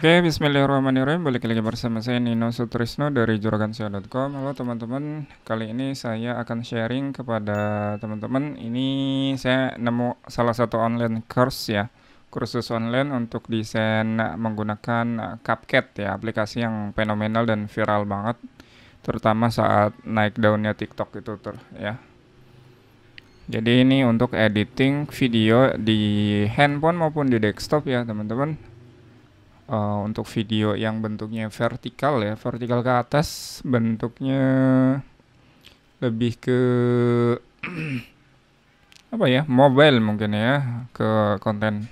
Oke, okay, bismillahirrahmanirrahim. Balik lagi bersama saya Nino Sutrisno dari juragansia.com. Halo teman-teman, kali ini saya akan sharing kepada teman-teman. Ini saya nemu salah satu online course ya. Kursus online untuk desain menggunakan CapCut ya, aplikasi yang fenomenal dan viral banget terutama saat naik daunnya TikTok itu ter ya. Jadi ini untuk editing video di handphone maupun di desktop ya, teman-teman uh, untuk video yang bentuknya vertikal ya vertikal ke atas bentuknya lebih ke apa ya mobile mungkin ya ke konten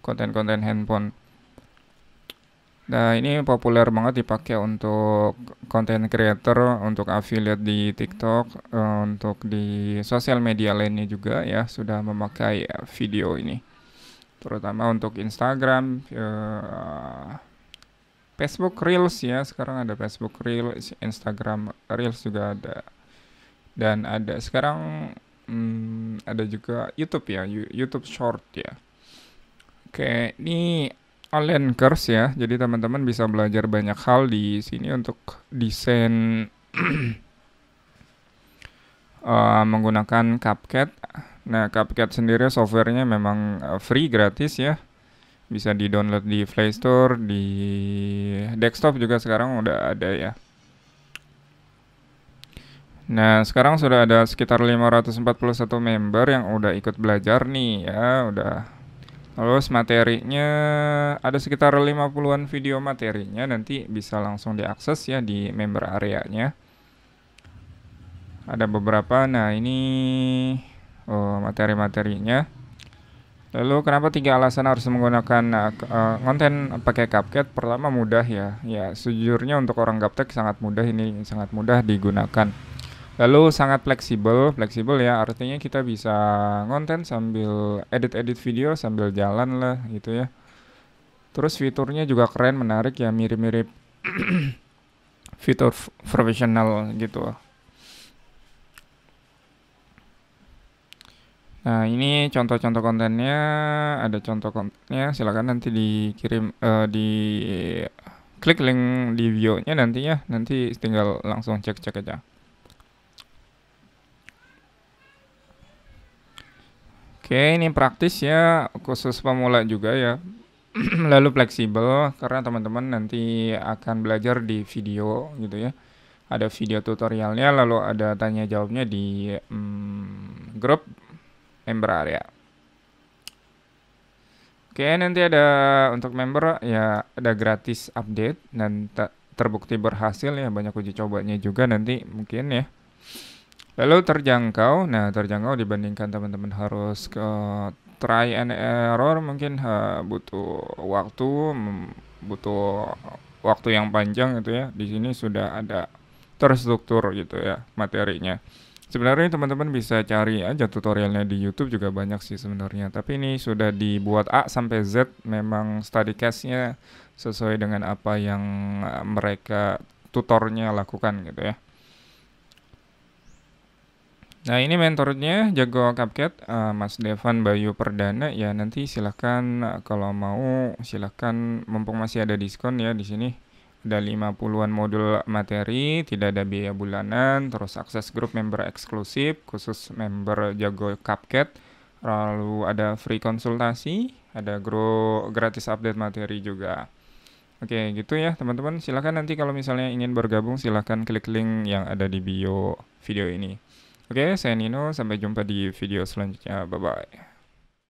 konten-konten handphone Nah ini populer banget dipakai untuk konten creator, untuk affiliate di TikTok, eh, untuk di sosial media lainnya juga ya sudah memakai video ini terutama untuk Instagram, uh, Facebook Reels ya sekarang ada Facebook Reels, Instagram Reels juga ada dan ada sekarang hmm, ada juga YouTube ya, YouTube Short ya. Oke, ini online course ya, jadi teman-teman bisa belajar banyak hal di sini untuk desain uh, menggunakan CapCut. Nah, CapCut sendiri softwarenya memang eh, free gratis ya. Bisa di-download di Play Store, di desktop juga sekarang udah ada ya. Nah, sekarang sudah ada sekitar 541 member yang udah ikut belajar nih ya, udah Terus materinya ada sekitar 50-an video materinya nanti bisa langsung diakses ya di member areanya ada beberapa. Nah, ini oh, materi-materinya. Lalu kenapa tiga alasan harus menggunakan uh, konten pakai CapCut? Pertama mudah ya. Ya, sejujurnya untuk orang gaptek sangat mudah ini, sangat mudah digunakan. Lalu sangat fleksibel, fleksibel ya artinya kita bisa konten sambil edit-edit video sambil jalan lah gitu ya. Terus fiturnya juga keren, menarik ya mirip-mirip fitur profesional gitu. Nah, ini contoh-contoh kontennya, ada contoh kontennya, silakan nanti dikirim uh, di klik link di bio-nya nantinya, nanti tinggal langsung cek-cek aja. Oke, ini praktis ya, khusus pemula juga ya. Lalu fleksibel karena teman-teman nanti akan belajar di video gitu ya. Ada video tutorialnya, lalu ada tanya jawabnya di hmm, grup member area. Ya. Oke, nanti ada untuk member ya ada gratis update dan terbukti berhasil ya banyak uji cobanya juga nanti mungkin ya. Lalu terjangkau, nah terjangkau dibandingkan teman-teman harus ke try and error mungkin ha, butuh waktu, butuh waktu yang panjang gitu ya. Di sini sudah ada terstruktur gitu ya materinya. Sebenarnya teman-teman bisa cari aja tutorialnya di YouTube juga banyak sih sebenarnya. Tapi ini sudah dibuat A sampai Z memang study case-nya sesuai dengan apa yang e, mereka tutornya lakukan gitu ya. Nah ini mentornya jago cupcake uh, Mas Devan Bayu Perdana ya nanti silahkan e, kalau mau silahkan mumpung masih ada diskon ya di sini ada 50-an modul materi, tidak ada biaya bulanan, terus akses grup member eksklusif khusus member Jago cupcake, lalu ada free konsultasi, ada grup gratis update materi juga. Oke, gitu ya teman-teman. Silahkan nanti kalau misalnya ingin bergabung, silahkan klik link yang ada di bio video ini. Oke, saya Nino. Sampai jumpa di video selanjutnya. Bye-bye.